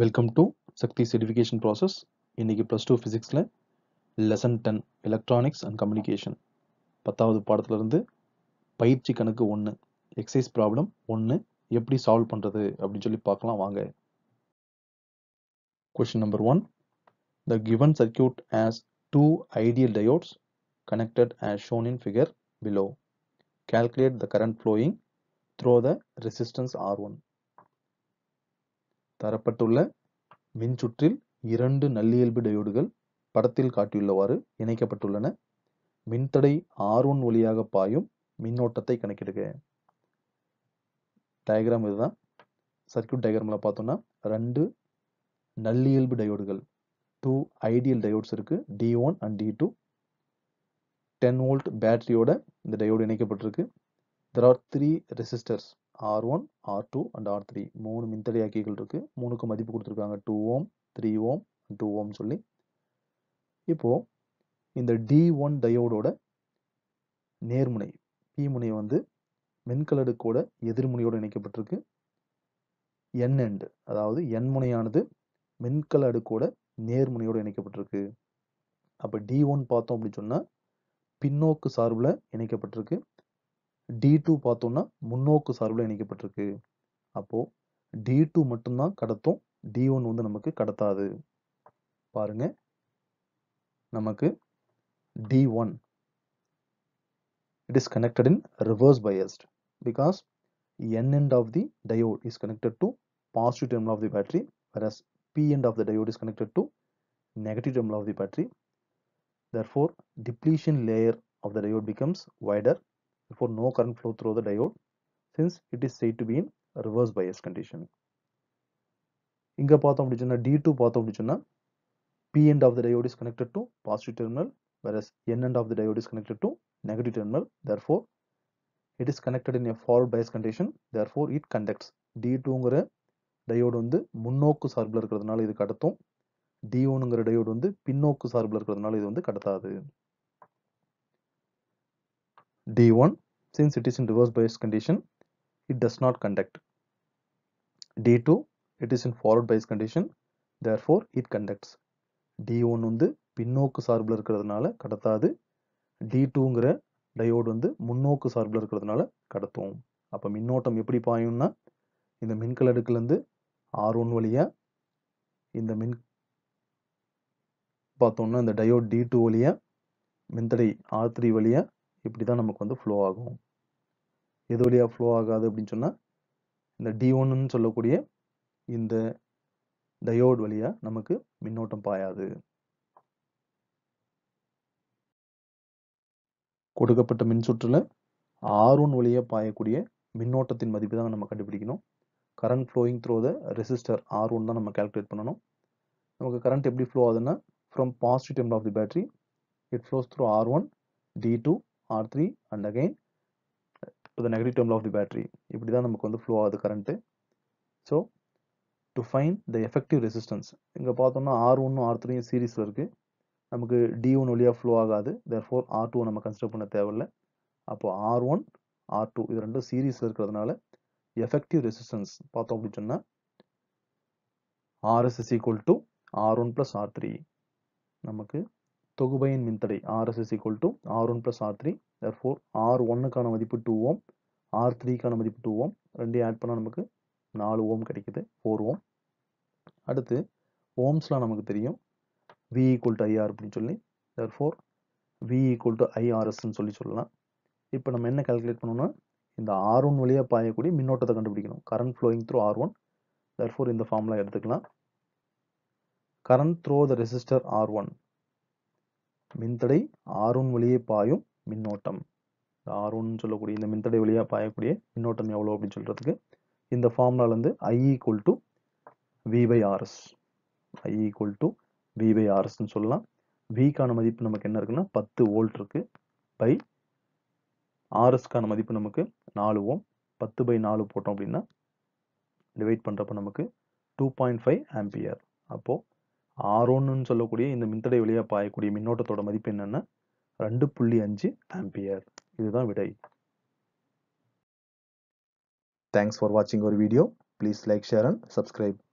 Welcome to Shakti certification process இன்றைக்கி plus two ஃபிசிக்ஸில் lesson ten electronics and communication பத்தாவது பாடத்துலேருந்து பயிற்சி கணக்கு ஒன்று எக்ஸைஸ் ப்ராப்ளம் ஒன்று எப்படி சால்வ் பண்ணுறது அப்படின்னு சொல்லி பார்க்கலாம் வாங்க question number one the given circuit has two ideal diodes connected as shown in figure below calculate the current flowing through the resistance R one தரப்பட்டுள்ள மின்சுற்றில் இரண்டு நல்லியல்பு டையோடுகள் படத்தில் காட்டியுள்ளவாறு இணைக்கப்பட்டுள்ளன மின்தடை ஆர் ஒன் வழியாக பாயும் மின்னோட்டத்தை கணக்கிடுக டயக்ராம் இதுதான் சர்க்கியூட் டயக்ராமில் பார்த்தோம்னா ரெண்டு நல்லியல்பு டயோடுகள் டூ ஐடியல் டயோட்ஸ் இருக்கு D one and D two ten volt பேட்டரியோட இந்த டயோடு இணைக்கப்பட்டிருக்கு there are three resistors R one R two and R three மூணு மின்தடையாக்கிகள் இருக்குது மூணுக்கு மதிப்பு கொடுத்துருக்காங்க two ohm three ohm two ohm சொல்லி இப்போது இந்த டி ஒன் டயோடோட நேர்முனை பி முனை வந்து மின்கலடுக்கோட எதிர்முனையோடு இணைக்கப்பட்டிருக்கு என் எண்டு அதாவது என் முனையானது மின்கல அடுக்கோட நேர்முனையோடு இணைக்கப்பட்டிருக்கு அப்போ டி ஒன் பார்த்தோம் அப்படின்னு சொன்னால் பின்னோக்கு சார்பில் இணைக்கப்பட்டிருக்கு டி டூ பார்த்தோம்னா முன்னோக்கு சார்பில் இணைக்கப்பட்டிருக்கு அப்போது டி டூ மட்டும்தான் கடத்தும் டி ஒன் வந்து நமக்கு கடத்தாது பாருங்க நமக்கு D one it is connected in reverse biased because n end of the diode is connected to positive terminal of the battery whereas p end of the diode is connected to negative terminal of the battery therefore depletion layer of the diode becomes wider Therefore, no current flow through the diode since it is said to be in reverse bias condition. இங்கே பார்த்தோம் அப்படி D2 பார்த்தோம் அப்படி P end of the diode is connected to positive terminal whereas N end of the diode is connected to negative terminal. Therefore, it is connected in a forward bias condition. Therefore, it conducts. D2ங்கிற diode வந்து முன்னோக்கு சார்பில் இருக்கிறதுனால இது கடத்தும் D ஒன்னுங்கிற diode வந்து பின்னோக்கு சார்பில் இருக்கிறதுனால இது வந்து கடத்தாது D one Since it is in reverse bias condition, it does not conduct. D2, it is in forward bias condition, therefore it conducts. D1 வந்து பின்னோக்கு சார்பில் இருக்கிறதுனால கடத்தாது D2ங்கிற டயோடு வந்து முன்னோக்கு சார்பில் இருக்கிறதுனால கடத்தும் அப்போ மின்னோட்டம் எப்படி பாயும்னா இந்த மின்கலடுக்குலேருந்து ஆர் ஒன் வழியாக இந்த மின் பார்த்தோம்னா இந்த டயோட் டி டூ வழியாக மின்தடை ஆர் த்ரீ வழியாக இப்படி தான் நமக்கு வந்து ஃப்ளோ ஆகும் எது வழியாக ஃப்ளோ ஆகாது அப்படின்னு சொன்னால் இந்த டி ஒன்னு சொல்லக்கூடிய இந்த டயோட் வழியாக நமக்கு மின்னோட்டம் பாயாது கொடுக்கப்பட்ட மின்சுற்றில் ஆர் ஒன் வழியாக பாயக்கூடிய மின்னோட்டத்தின் மதிப்பு தான் நம்ம கண்டுபிடிக்கணும் current flowing through the resistor R one தான் நம்ம கேல்குலேட் பண்ணணும் நமக்கு கரண்ட் எப்படி ஃப்ளோ ஆகுதுன்னா from positive terminal of the battery it flows through R one D two R three and again to the negative terminal of the battery இப்படி தான் நமக்கு வந்து flow ஆகுது current so to find the effective resistance இங்கே பார்த்தோம்னா R ஒன்னும் இன் த்ரீயும் சீரீஸில் இருக்குது நமக்கு டி ஒன் flow ஃப்ளோ ஆகாது therefore ஃபோர் ஆர் டூ நம்ம கன்சிடர் பண்ண தேவையில்லை அப்போது ஆர் ஒன் ஆர் டூ இது ரெண்டும் சீரீஸில் இருக்கிறதுனால எஃபெக்டிவ் ரெசிஸ்டன்ஸ் பார்த்தோம் அப்படின்னு சொன்னால் RS is equal to R one plus R நமக்கு தொகுபையின் மின்தடை RS is equal to R one R3 for R ஒன்னுக்கான மதிப்பு டூ ஓம் ஆர் த்ரீக்கான மதிப்பு டூ ஓம் ரெண்டையும் ஆட் பண்ணால் நமக்கு நாலு ஓம் கிடைக்குது ஃபோர் ஓம் அடுத்து ஓம்ஸ்லாம் நமக்கு தெரியும் வி ஈக்குவல் டு ஐஆர் அப்படின்னு சொல்லி therefore V equal to ஐஆர்எஸ்ன்னு சொல்லி சொல்லலாம் இப்போ நம்ம என்ன கால்குலேட் பண்ணோம்னா இந்த ஆர் ஒன் வழியாக பாயக்கூடிய மின்னோட்டத்தை கண்டுபிடிக்கணும் current flowing through R one therefore இந்த ஃபார்ம்லாம் எடுத்துக்கலாம் current through the resistor R one மின்தடை ஆர் ஒன் வழியே பாயும் மின்னோட்டம் இந்த ஆர் சொல்லக்கூடிய இந்த மின்தடை வழியாக பாயக்கூடிய மின்னோட்டம் எவ்வளோ அப்படின்னு சொல்கிறதுக்கு இந்த ஃபார்முலாலேருந்து I equal to V by RS I equal to V by ஆர்எஸ்ன்னு சொல்லலாம் விக்கான மதிப்பு நமக்கு என்ன இருக்குன்னா பத்து ஓல்ட் இருக்கு பை ஆர்எஸ்க்கான மதிப்பு நமக்கு நாலு ஓம் பத்து பை நாலு போட்டோம் அப்படின்னா டிவைட் பண்ணுறப்ப நமக்கு டூ பாயிண்ட் ஃபைவ் ஆம்பியர் அப்போது ஆர் ஒன்றுன்னு சொல்லக்கூடிய இந்த மின்தடை வழியாக பாயக்கூடிய மின்னோட்டத்தோட மதிப்பு என்னென்னா ரெண்டு புள்ளி அஞ்சு ஆம்பியர் இதுதான் விடை தேங்க்ஸ் ஃபார் வாட்சிங் ஒரு video please like share and subscribe